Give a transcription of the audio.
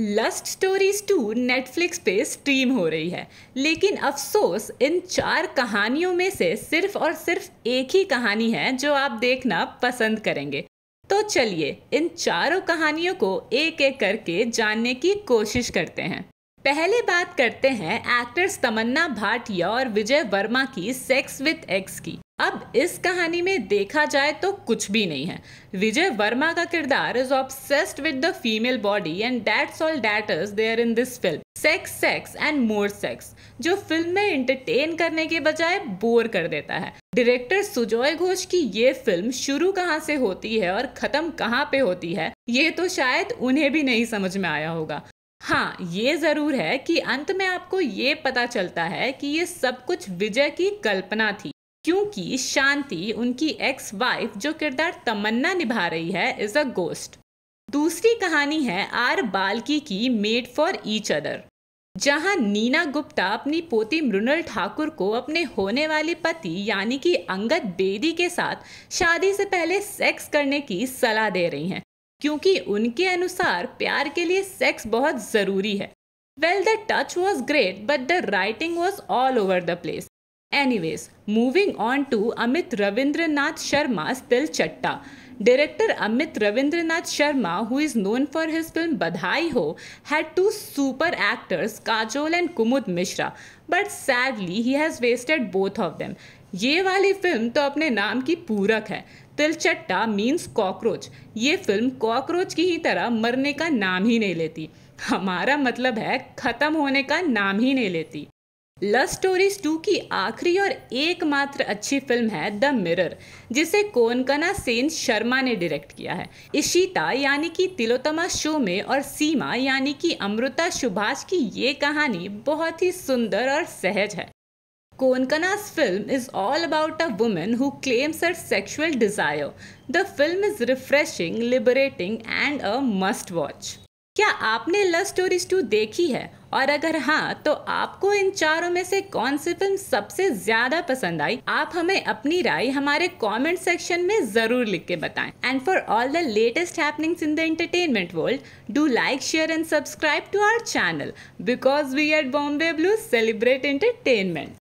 lust stories two Netflix पे stream हो रही है लेकिन अफसोस इन चार कहानियों में से सिर्फ और सिर्फ एक ही कहानी है जो आप देखना पसंद करेंगे तो चलिए इन चारों कहानियों को एक एक करके जानने की कोशिश करते हैं पहले बात करते हैं एक्टर्स तमन्ना भाटिया और विजय वर्मा की सेक्स विद एक्स की अब इस कहानी में देखा जाए तो कुछ भी नहीं है विजय वर्मा का किरदार is obsessed with the female body and that's all that is there in this film sex sex and more sex जो फिल्म में एंटरटेन करने के बजाय बोर कर देता है डायरेक्टर सुजॉय घोष की ये फिल्म शुरू कहाँ से होती है और खत्म कहाँ पे होती है ये तो शायद उन्हें भी नहीं समझ में आया होगा हाँ ये ज़रूर है कि अंत में आपको ये पता चलता है कि ये सब कुछ विजय की कल्पना थी क्योंकि शांति उनकी एक्स वाइफ जो किरदार तमन्ना निभा रही है इज अ गोस्ट दूसरी कहानी है आर बाल्की की मेड फॉर ईच अदर जहां नीना गुप्ता अपनी पोती मृणल ठाकुर को अपने होने वाले पति यानी कि अंगद बेदी के साथ शादी से पहले सेक्स करने की सलाह दे रही हैं क्योंकि उनके अनुसार प्यार के लिए सेक्स बहुत ज़रूरी है well the touch was great but the writing was all over the place anyways moving on to Amit Ravindra Nath Sharma स्तिल चट्टा director Amit Ravindranath Sharma who is known for his film Badhaai Ho had two super actors Kajol and Kumud Mishra but sadly he has wasted both of them ये वाली film तो अपने नाम की पूरक है तिलचट्टा मीन्स कॉकरोच ये फिल्म कॉकरोच की ही तरह मरने का नाम ही नहीं लेती हमारा मतलब है ख़त्म होने का नाम ही नहीं लेती लव स्टोरीज टू की आखिरी और एकमात्र अच्छी फिल्म है द मिरर जिसे कोनकना सेन शर्मा ने डायरेक्ट किया है इशिता यानी कि तिलोतमा शो में और सीमा यानी कि अमृता सुभाष की ये कहानी बहुत ही सुंदर और सहज है Konkona film is all about a woman who claims her sexual desire the film is refreshing liberating and a must watch क्या आपने लव स्टोरीज टू देखी है और अगर हाँ तो आपको इन चारों में से कौन सी फिल्म सबसे ज्यादा पसंद आई आप हमें अपनी राय हमारे कमेंट सेक्शन में जरूर लिख के बताएं and for all the latest happenings in the entertainment world do like share and subscribe to our channel because we at Bombay blue celebrate entertainment